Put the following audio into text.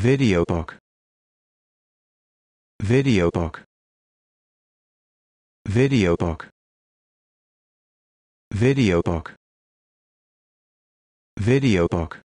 Video book. Video book. Video book. Video book. Video book.